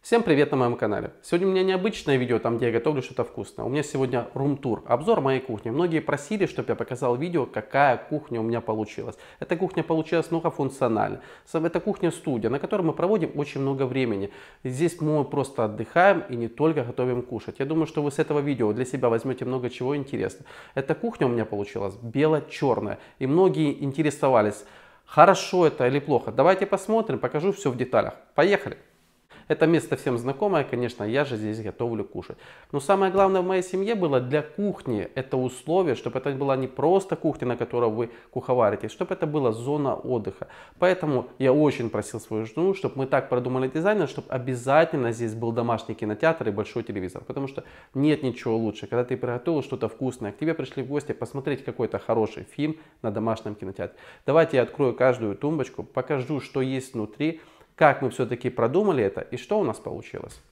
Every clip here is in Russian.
Всем привет на моем канале. Сегодня у меня необычное видео, там где я готовлю что-то вкусное. У меня сегодня рум-тур, обзор моей кухни. Многие просили, чтобы я показал видео, какая кухня у меня получилась. Эта кухня получилась многофункциональна. Ну, это кухня-студия, на которой мы проводим очень много времени. Здесь мы просто отдыхаем и не только готовим кушать. Я думаю, что вы с этого видео для себя возьмете много чего интересного. Эта кухня у меня получилась бело-черная. И многие интересовались, хорошо это или плохо. Давайте посмотрим, покажу все в деталях. Поехали! Это место всем знакомое, конечно, я же здесь готовлю кушать. Но самое главное в моей семье было для кухни это условие, чтобы это была не просто кухня, на которой вы куховарите, чтобы это была зона отдыха. Поэтому я очень просил свою жену, чтобы мы так продумали дизайн, чтобы обязательно здесь был домашний кинотеатр и большой телевизор. Потому что нет ничего лучше, когда ты приготовил что-то вкусное, к тебе пришли в гости посмотреть какой-то хороший фильм на домашнем кинотеатре. Давайте я открою каждую тумбочку, покажу, что есть внутри, как мы все-таки продумали это и что у нас получилось.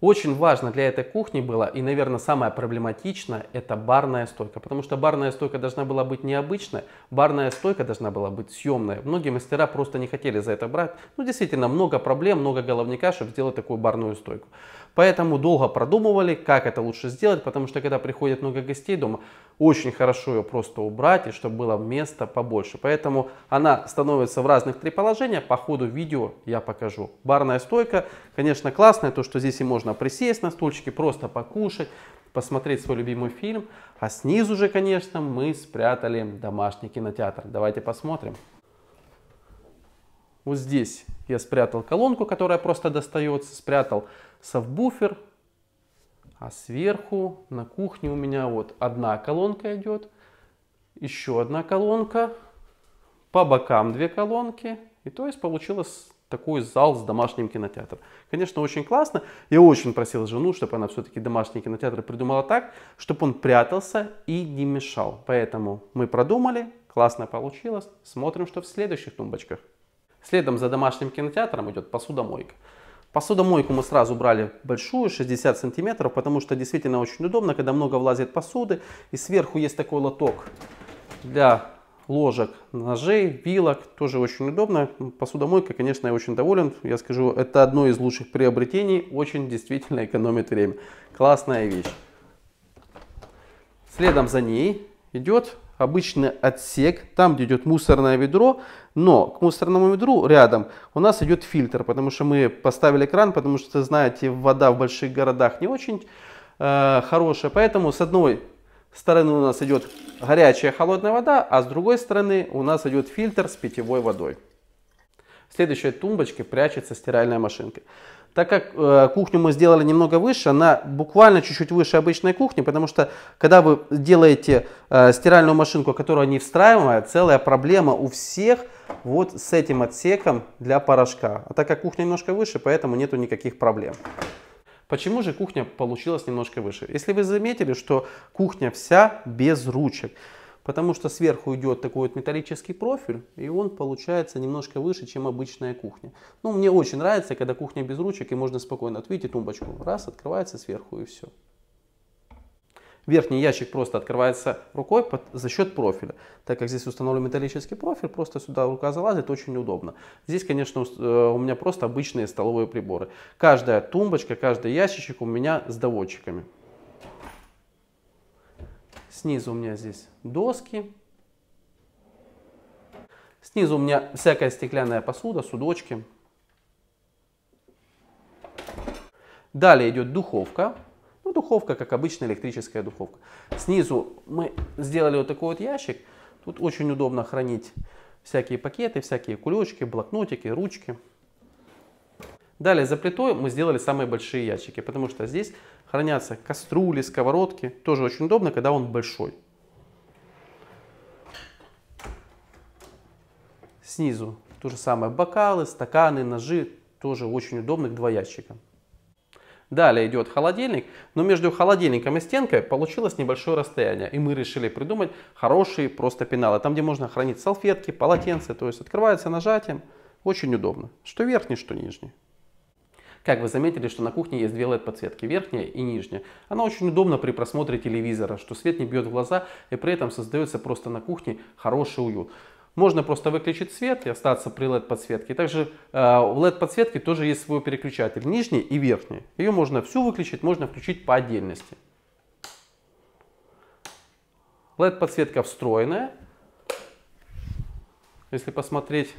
Очень важно для этой кухни было, и, наверное, самое проблематичное, это барная стойка. Потому что барная стойка должна была быть необычная, барная стойка должна была быть съемная. Многие мастера просто не хотели за это брать. Ну, действительно, много проблем, много головника, чтобы сделать такую барную стойку. Поэтому долго продумывали, как это лучше сделать, потому что когда приходит много гостей дома, очень хорошо ее просто убрать и чтобы было места побольше. Поэтому она становится в разных три положения, по ходу видео я покажу. Барная стойка, конечно, классная, то что здесь и можно присесть на стульчике, просто покушать, посмотреть свой любимый фильм. А снизу же, конечно, мы спрятали домашний кинотеатр. Давайте посмотрим. Вот здесь я спрятал колонку, которая просто достается, спрятал сабвуфер, а сверху на кухне у меня вот одна колонка идет, еще одна колонка, по бокам две колонки, и то есть получилось такой зал с домашним кинотеатром. Конечно, очень классно. Я очень просил жену, чтобы она все-таки домашний кинотеатр придумала так, чтобы он прятался и не мешал. Поэтому мы продумали, классно получилось. Смотрим, что в следующих тумбочках. Следом за домашним кинотеатром идет посудомойка. Посудомойку мы сразу брали большую, 60 сантиметров, потому что действительно очень удобно, когда много влазит посуды. И сверху есть такой лоток для ложек, ножей, вилок. Тоже очень удобно. Посудомойка, конечно, я очень доволен. Я скажу, это одно из лучших приобретений. Очень действительно экономит время. Классная вещь. Следом за ней идет обычный отсек, там, где идет мусорное ведро, но к мусорному ведру рядом у нас идет фильтр, потому что мы поставили кран, потому что, знаете, вода в больших городах не очень э, хорошая, поэтому с одной стороны у нас идет горячая холодная вода, а с другой стороны у нас идет фильтр с питьевой водой. В следующей тумбочке прячется стиральная машинка. Так как э, кухню мы сделали немного выше, она буквально чуть-чуть выше обычной кухни, потому что когда вы делаете э, стиральную машинку, которая не встраиваемая, целая проблема у всех вот с этим отсеком для порошка. А так как кухня немножко выше, поэтому нету никаких проблем. Почему же кухня получилась немножко выше? Если вы заметили, что кухня вся без ручек потому что сверху идет такой вот металлический профиль, и он получается немножко выше, чем обычная кухня. Ну, мне очень нравится, когда кухня без ручек, и можно спокойно, вот видите, тумбочку, раз, открывается сверху, и все. Верхний ящик просто открывается рукой под, за счет профиля. Так как здесь установлен металлический профиль, просто сюда рука залазит, очень удобно. Здесь, конечно, э, у меня просто обычные столовые приборы. Каждая тумбочка, каждый ящичек у меня с доводчиками. Снизу у меня здесь доски. Снизу у меня всякая стеклянная посуда, судочки. Далее идет духовка. Ну, духовка, как обычно электрическая духовка. Снизу мы сделали вот такой вот ящик. Тут очень удобно хранить всякие пакеты, всякие кулечки, блокнотики, ручки. Далее за плитой мы сделали самые большие ящики, потому что здесь хранятся кастрюли, сковородки. Тоже очень удобно, когда он большой. Снизу то же самое бокалы, стаканы, ножи. Тоже очень удобных два ящика. Далее идет холодильник, но между холодильником и стенкой получилось небольшое расстояние, и мы решили придумать хорошие просто пеналы, там где можно хранить салфетки, полотенца, то есть открывается нажатием, очень удобно, что верхний, что нижний. Как вы заметили, что на кухне есть две LED-подсветки, верхняя и нижняя. Она очень удобна при просмотре телевизора, что свет не бьет в глаза и при этом создается просто на кухне хороший уют. Можно просто выключить свет и остаться при LED-подсветке. Также э, в LED-подсветке тоже есть свой переключатель, нижний и верхний. Ее можно всю выключить, можно включить по отдельности. LED-подсветка встроенная. Если посмотреть,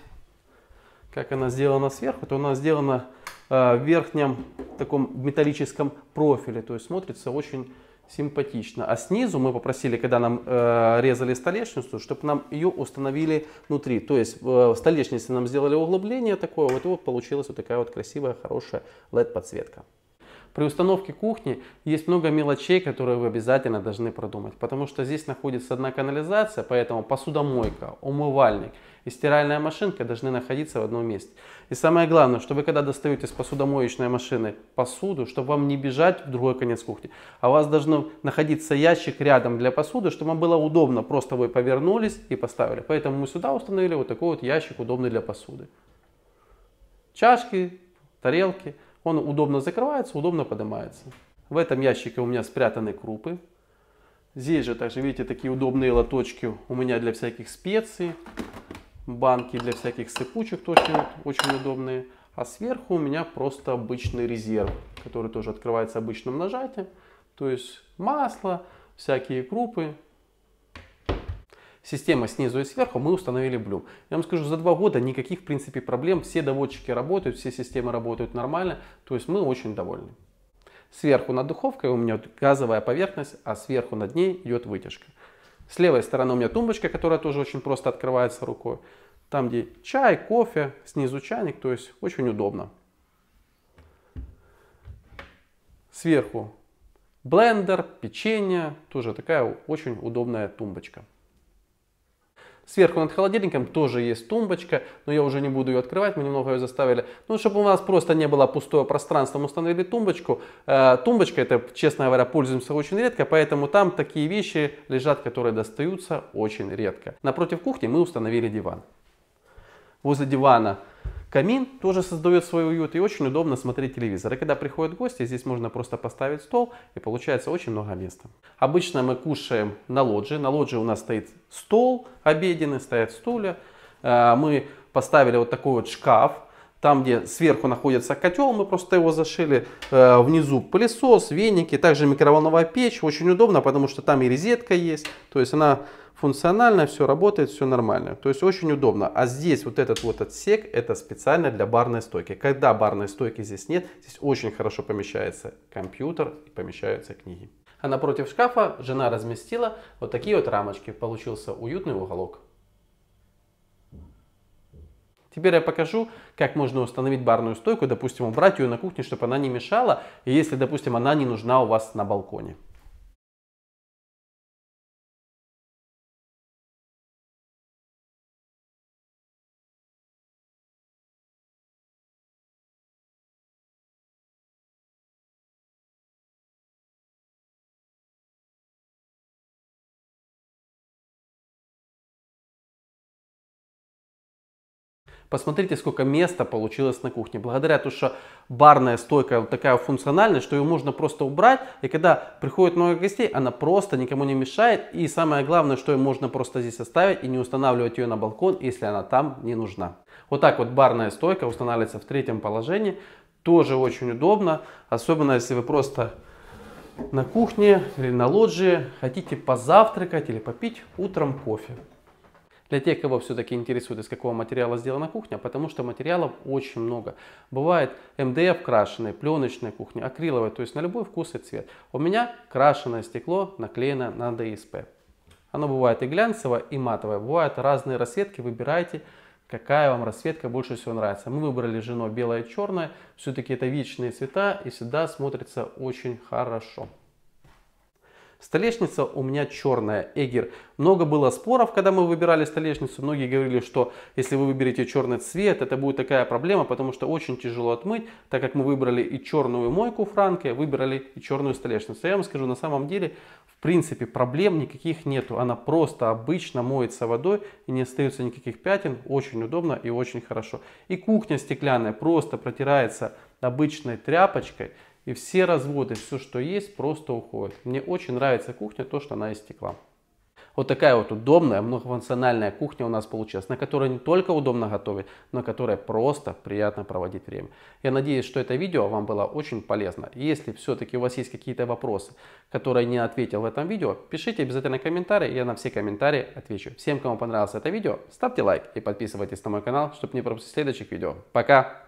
как она сделана сверху, то она сделана Э, верхнем таком металлическом профиле. То есть смотрится очень симпатично. А снизу мы попросили, когда нам э, резали столешницу, чтобы нам ее установили внутри. То есть э, в столешнице нам сделали углубление такое, вот и вот получилась вот такая вот красивая, хорошая LED-подсветка. При установке кухни есть много мелочей, которые вы обязательно должны продумать, потому что здесь находится одна канализация, поэтому посудомойка, умывальник – и стиральная машинка должны находиться в одном месте. И самое главное, что вы когда достаете с посудомоечной машины посуду, чтобы вам не бежать в другой конец кухни, а у вас должен находиться ящик рядом для посуды, чтобы вам было удобно, просто вы повернулись и поставили. Поэтому мы сюда установили вот такой вот ящик, удобный для посуды. Чашки, тарелки, он удобно закрывается, удобно поднимается. В этом ящике у меня спрятаны крупы. Здесь же также, видите, такие удобные лоточки у меня для всяких специй банки для всяких сыпучек тоже очень удобные. А сверху у меня просто обычный резерв, который тоже открывается обычным нажатием. То есть масло, всякие крупы. Система снизу и сверху мы установили Bloom. Я вам скажу, за два года никаких в принципе проблем. Все доводчики работают, все системы работают нормально. То есть мы очень довольны. Сверху над духовкой у меня газовая поверхность, а сверху над ней идет вытяжка. С левой стороны у меня тумбочка, которая тоже очень просто открывается рукой. Там, где чай, кофе, снизу чайник, то есть очень удобно. Сверху блендер, печенье, тоже такая очень удобная тумбочка. Сверху над холодильником тоже есть тумбочка, но я уже не буду ее открывать, мы немного ее заставили. Ну, чтобы у нас просто не было пустого пространства, мы установили тумбочку. Э, тумбочка, это, честно говоря, пользуемся очень редко, поэтому там такие вещи лежат, которые достаются очень редко. Напротив кухни мы установили диван. Возле дивана Камин тоже создает свой уют и очень удобно смотреть телевизор. И когда приходят гости, здесь можно просто поставить стол и получается очень много места. Обычно мы кушаем на лоджии. На лоджии у нас стоит стол обеденный, стоят стулья. А, мы поставили вот такой вот шкаф там, где сверху находится котел, мы просто его зашили, э, внизу пылесос, веники, также микроволновая печь, очень удобно, потому что там и резетка есть, то есть она функционально, все работает, все нормально. То есть очень удобно. А здесь вот этот вот отсек, это специально для барной стойки. Когда барной стойки здесь нет, здесь очень хорошо помещается компьютер и помещаются книги. А напротив шкафа жена разместила вот такие вот рамочки. Получился уютный уголок. Теперь я покажу, как можно установить барную стойку, допустим, убрать ее на кухне, чтобы она не мешала, если, допустим, она не нужна у вас на балконе. Посмотрите, сколько места получилось на кухне. Благодаря тому, что барная стойка вот такая функциональная, что ее можно просто убрать. И когда приходит много гостей, она просто никому не мешает. И самое главное, что ее можно просто здесь оставить и не устанавливать ее на балкон, если она там не нужна. Вот так вот барная стойка устанавливается в третьем положении. Тоже очень удобно, особенно если вы просто на кухне или на лоджии хотите позавтракать или попить утром кофе. Для тех, кого все-таки интересует, из какого материала сделана кухня, потому что материалов очень много. Бывает МДФ крашеный, пленочная кухня, акриловая, то есть на любой вкус и цвет. У меня крашеное стекло наклеено на ДСП. Оно бывает и глянцевое, и матовое. Бывают разные расцветки, выбирайте, какая вам расцветка больше всего нравится. Мы выбрали жено белое и черное, все-таки это вечные цвета и всегда смотрится очень хорошо. Столешница у меня черная, Эгер. Много было споров, когда мы выбирали столешницу. Многие говорили, что если вы выберете черный цвет, это будет такая проблема, потому что очень тяжело отмыть, так как мы выбрали и черную мойку Франке, выбрали и черную столешницу. Я вам скажу, на самом деле, в принципе, проблем никаких нету. Она просто обычно моется водой и не остается никаких пятен. Очень удобно и очень хорошо. И кухня стеклянная просто протирается обычной тряпочкой и все разводы, все, что есть, просто уходит. Мне очень нравится кухня, то, что она из стекла. Вот такая вот удобная многофункциональная кухня у нас получилась, на которой не только удобно готовить, но которой просто приятно проводить время. Я надеюсь, что это видео вам было очень полезно. Если все-таки у вас есть какие-то вопросы, которые не ответил в этом видео, пишите обязательно комментарии, я на все комментарии отвечу. Всем, кому понравилось это видео, ставьте лайк и подписывайтесь на мой канал, чтобы не пропустить следующих видео. Пока!